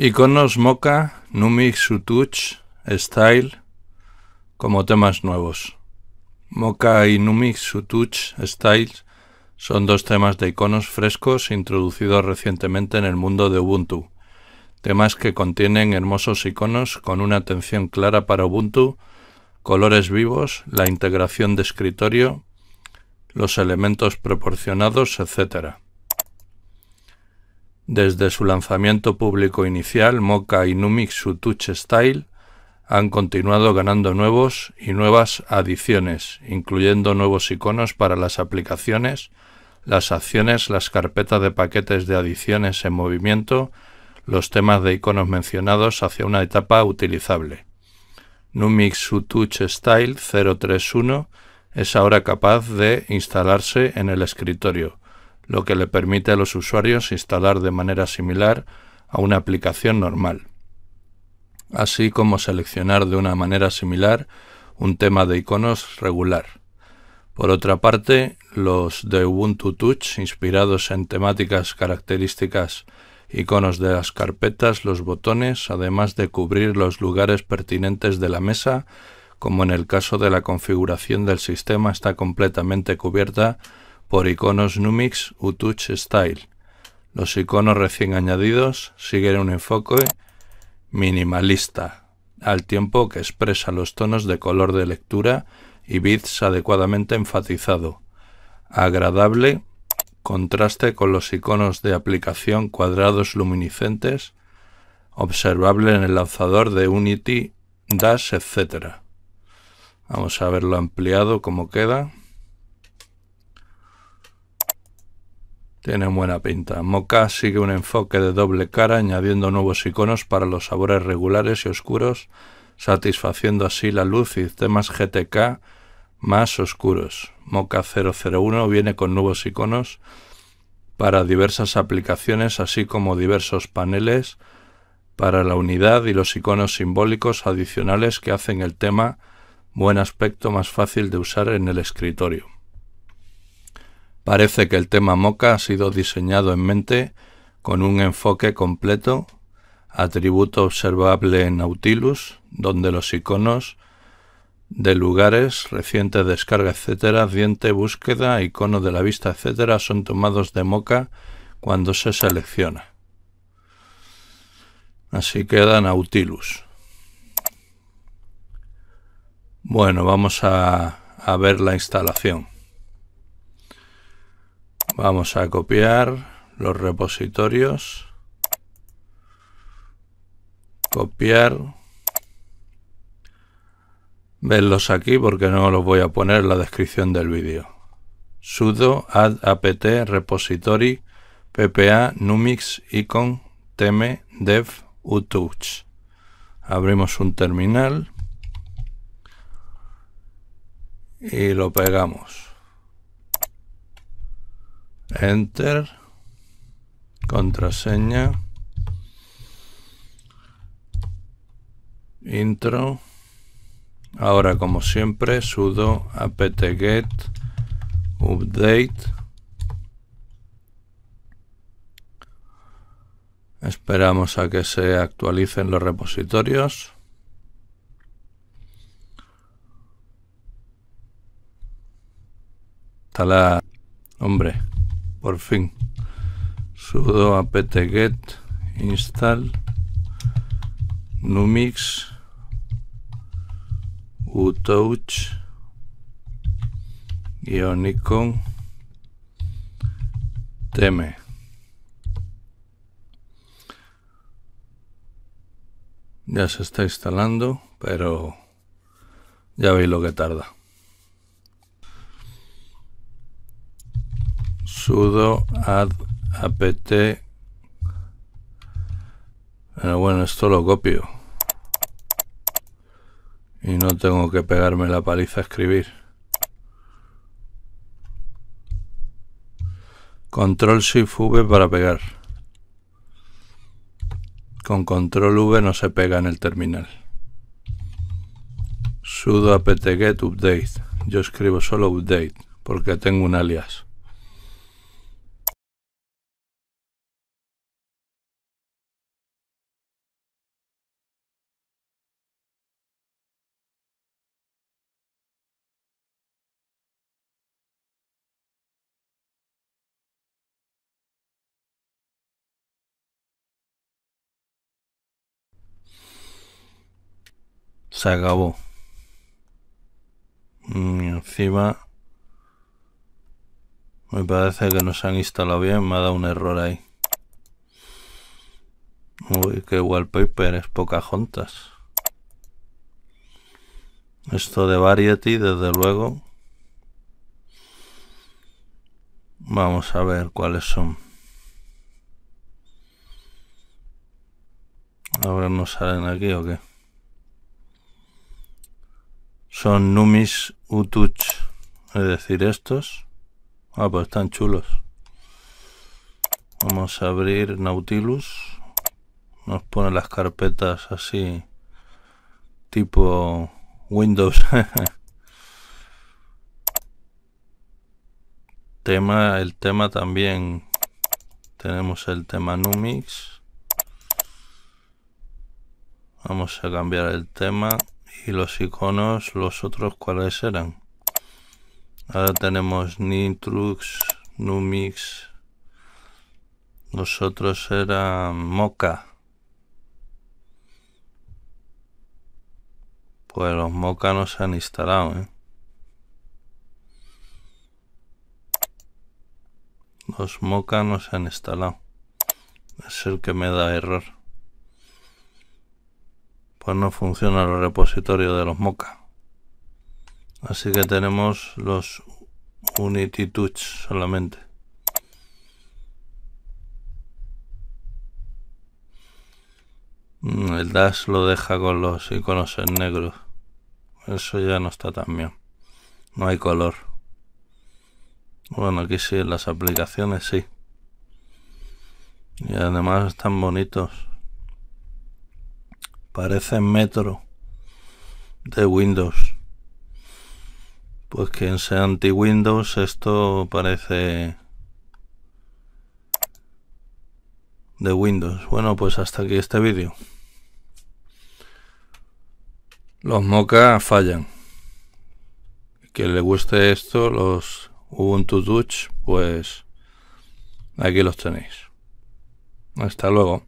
Iconos Mocha, Numix Sutuch, Style como temas nuevos. Mocha y Numix Sutuch Style son dos temas de iconos frescos introducidos recientemente en el mundo de Ubuntu. Temas que contienen hermosos iconos con una atención clara para Ubuntu, colores vivos, la integración de escritorio, los elementos proporcionados, etc. Desde su lanzamiento público inicial, Mocha y Numix Style han continuado ganando nuevos y nuevas adiciones, incluyendo nuevos iconos para las aplicaciones, las acciones, las carpetas de paquetes de adiciones en movimiento, los temas de iconos mencionados hacia una etapa utilizable. Numix U-Touch Style 031 es ahora capaz de instalarse en el escritorio, lo que le permite a los usuarios instalar de manera similar a una aplicación normal, así como seleccionar de una manera similar un tema de iconos regular. Por otra parte, los de Ubuntu Touch, inspirados en temáticas características iconos de las carpetas, los botones, además de cubrir los lugares pertinentes de la mesa, como en el caso de la configuración del sistema está completamente cubierta por iconos Numix UTouch Style. Los iconos recién añadidos siguen un enfoque minimalista, al tiempo que expresa los tonos de color de lectura y bits adecuadamente enfatizado. Agradable contraste con los iconos de aplicación cuadrados luminiscentes observable en el lanzador de Unity, Dash, etc. Vamos a verlo ampliado como queda. Tienen buena pinta. Mocha sigue un enfoque de doble cara, añadiendo nuevos iconos para los sabores regulares y oscuros, satisfaciendo así la luz y temas GTK más oscuros. Mocha 001 viene con nuevos iconos para diversas aplicaciones, así como diversos paneles para la unidad y los iconos simbólicos adicionales que hacen el tema buen aspecto más fácil de usar en el escritorio. Parece que el tema Moca ha sido diseñado en mente con un enfoque completo, atributo observable en Nautilus, donde los iconos de lugares, reciente descarga, etcétera, diente, búsqueda, icono de la vista, etcétera, son tomados de Moca cuando se selecciona. Así queda Nautilus. Bueno, vamos a ver la instalación. Vamos a copiar los repositorios. Copiar. Verlos aquí porque no los voy a poner en la descripción del vídeo. sudo add apt repository ppa numix icon teme dev utouch. Abrimos un terminal y lo pegamos. Enter. Contraseña. Intro. Ahora, como siempre, sudo apt-get update. Esperamos a que se actualicen los repositorios. Hasta Hombre por fin. Sudo apt-get install numix utouch onicon teme. Ya se está instalando, pero ya veis lo que tarda. sudo add apt pero ah, bueno esto lo copio y no tengo que pegarme la paliza a escribir control shift v para pegar con control v no se pega en el terminal sudo apt-get update yo escribo solo update porque tengo un alias Se acabó. Mm, encima... Me parece que no se han instalado bien, me ha dado un error ahí. Uy, qué wallpaper, es poca juntas. Esto de Variety, desde luego. Vamos a ver cuáles son. Ahora no salen aquí o qué son Numis Utuch, es decir, estos. Ah, pues están chulos. Vamos a abrir Nautilus. Nos pone las carpetas así, tipo Windows. tema, el tema también. Tenemos el tema Numix. Vamos a cambiar el tema y los iconos, los otros cuáles eran. Ahora tenemos Nitrux, Numix, los otros eran Mocha. Pues los Mocha no se han instalado, ¿eh? Los Mocha no se han instalado. Es el que me da error. Pues no funciona el repositorio de los mocha así que tenemos los unity touch solamente mm, el dash lo deja con los iconos en negro eso ya no está tan bien no hay color bueno aquí sí en las aplicaciones sí y además están bonitos parecen metro de Windows. Pues quien sea anti-Windows, esto parece de Windows. Bueno, pues hasta aquí este vídeo. Los moca fallan. Que le guste esto, los Ubuntu Touch, pues aquí los tenéis. Hasta luego.